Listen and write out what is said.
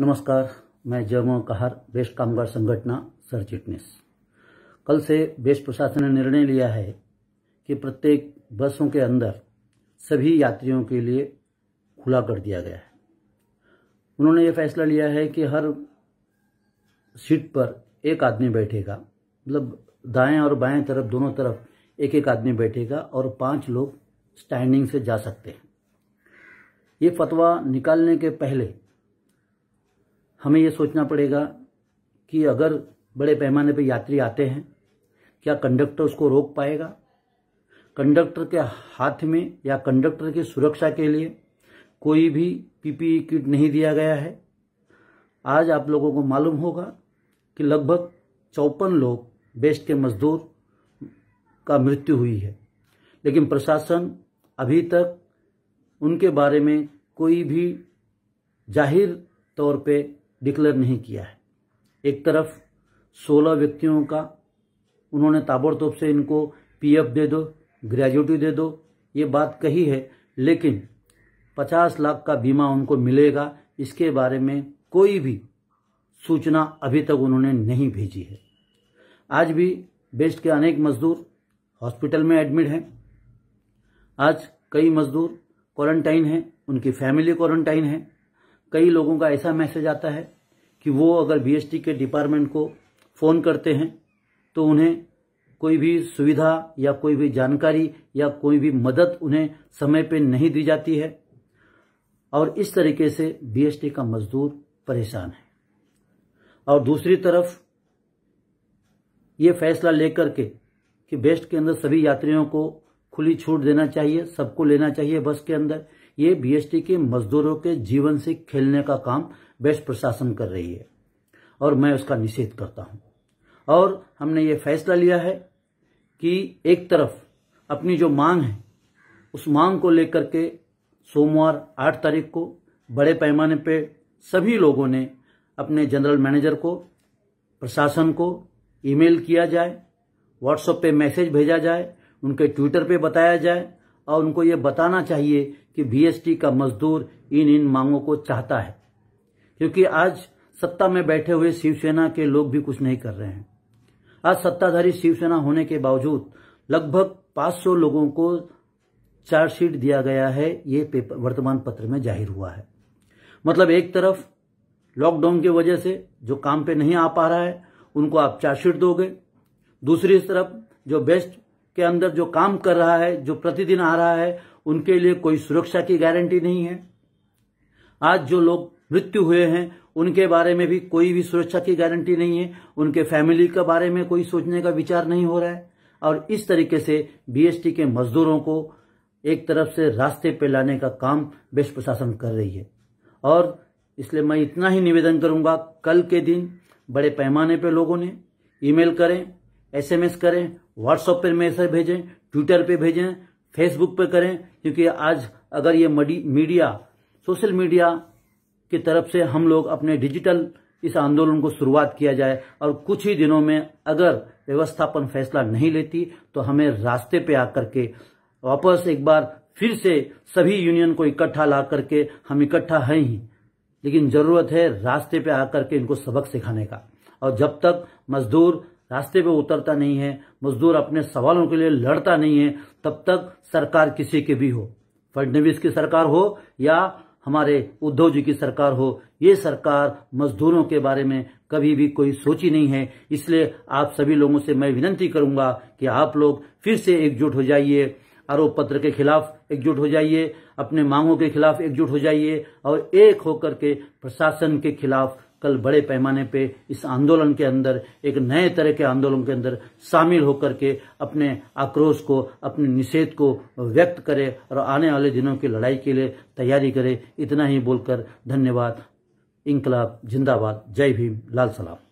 नमस्कार मैं जगमोह कहार बेस्ट कामगार संगठना सरचिटनेस कल से बेस्ट प्रशासन ने निर्णय लिया है कि प्रत्येक बसों के अंदर सभी यात्रियों के लिए खुला कर दिया गया है उन्होंने ये फैसला लिया है कि हर सीट पर एक आदमी बैठेगा मतलब दाएं और बाएं तरफ दोनों तरफ एक एक आदमी बैठेगा और पांच लोग स्टैंडिंग से जा सकते हैं ये फतवा निकालने के पहले हमें यह सोचना पड़ेगा कि अगर बड़े पैमाने पर यात्री आते हैं क्या कंडक्टर उसको रोक पाएगा कंडक्टर के हाथ में या कंडक्टर की सुरक्षा के लिए कोई भी पीपीई किट नहीं दिया गया है आज आप लोगों को मालूम होगा कि लगभग चौपन लोग बेस्ट के मजदूर का मृत्यु हुई है लेकिन प्रशासन अभी तक उनके बारे में कोई भी जाहिर तौर पे डिक्लेयर नहीं किया है एक तरफ 16 व्यक्तियों का उन्होंने ताबड़तोब से इनको पीएफ दे दो ग्रेजुटी दे दो ये बात कही है लेकिन 50 लाख का बीमा उनको मिलेगा इसके बारे में कोई भी सूचना अभी तक उन्होंने नहीं भेजी है आज भी बेस्ट के अनेक मजदूर हॉस्पिटल में एडमिट हैं आज कई मजदूर क्वारंटाइन हैं उनकी फैमिली क्वारंटाइन है कई लोगों का ऐसा मैसेज आता है कि वो अगर बीएसटी के डिपार्टमेंट को फ़ोन करते हैं तो उन्हें कोई भी सुविधा या कोई भी जानकारी या कोई भी मदद उन्हें समय पे नहीं दी जाती है और इस तरीके से बीएसटी का मजदूर परेशान है और दूसरी तरफ ये फैसला लेकर के कि बेस्ट के अंदर सभी यात्रियों को खुली छूट देना चाहिए सबको लेना चाहिए बस के अंदर ये बीएसटी के मजदूरों के जीवन से खेलने का काम बेस्ट प्रशासन कर रही है और मैं उसका निषेध करता हूं और हमने ये फैसला लिया है कि एक तरफ अपनी जो मांग है उस मांग को लेकर के सोमवार आठ तारीख को बड़े पैमाने पे सभी लोगों ने अपने जनरल मैनेजर को प्रशासन को ईमेल किया जाए व्हाट्सएप पे मैसेज भेजा जाए उनके ट्विटर पे बताया जाए और उनको ये बताना चाहिए कि बीएसटी का मजदूर इन इन मांगों को चाहता है क्योंकि आज सत्ता में बैठे हुए शिवसेना के लोग भी कुछ नहीं कर रहे हैं आज सत्ताधारी शिवसेना होने के बावजूद लगभग 500 लोगों को चार्जशीट दिया गया है ये पेपर वर्तमान पत्र में जाहिर हुआ है मतलब एक तरफ लॉकडाउन की वजह से जो काम पे नहीं आ पा रहा है उनको आप चार्जशीट दोगे दूसरी तरफ जो बेस्ट के अंदर जो काम कर रहा है जो प्रतिदिन आ रहा है उनके लिए कोई सुरक्षा की गारंटी नहीं है आज जो लोग मृत्यु हुए हैं उनके बारे में भी कोई भी सुरक्षा की गारंटी नहीं है उनके फैमिली के बारे में कोई सोचने का विचार नहीं हो रहा है और इस तरीके से बीएसटी के मजदूरों को एक तरफ से रास्ते पे लाने का काम बेस्ट प्रशासन कर रही है और इसलिए मैं इतना ही निवेदन करूंगा कल के दिन बड़े पैमाने पे लोगों ने ईमेल करें एसएमएस करें व्हाट्सएप पर मैसेज भेजें ट्विटर पे भेजें फेसबुक पे करें क्योंकि आज अगर ये मीडिया सोशल मीडिया की तरफ से हम लोग अपने डिजिटल इस आंदोलन को शुरुआत किया जाए और कुछ ही दिनों में अगर व्यवस्थापन फैसला नहीं लेती तो हमें रास्ते पे आकर के वापस एक बार फिर से सभी यूनियन को इकट्ठा ला करके हम इकट्ठा हैं ही लेकिन जरूरत है रास्ते पे आकर के इनको सबक सिखाने का और जब तक मजदूर रास्ते पे उतरता नहीं है मजदूर अपने सवालों के लिए लड़ता नहीं है तब तक सरकार किसी के भी हो फडनवीस की सरकार हो या हमारे उद्धव जी की सरकार हो ये सरकार मजदूरों के बारे में कभी भी कोई सोची नहीं है इसलिए आप सभी लोगों से मैं विनती करूंगा कि आप लोग फिर से एकजुट हो जाइए आरोप पत्र के खिलाफ एकजुट हो जाइए अपने मांगों के खिलाफ एकजुट हो जाइए और एक होकर के प्रशासन के खिलाफ कल बड़े पैमाने पे इस आंदोलन के अंदर एक नए तरह के आंदोलन के अंदर शामिल होकर के अपने आक्रोश को अपने निषेध को व्यक्त करें और आने वाले दिनों की लड़ाई के लिए तैयारी करें इतना ही बोलकर धन्यवाद इनकलाब जिंदाबाद जय भीम लाल सलाम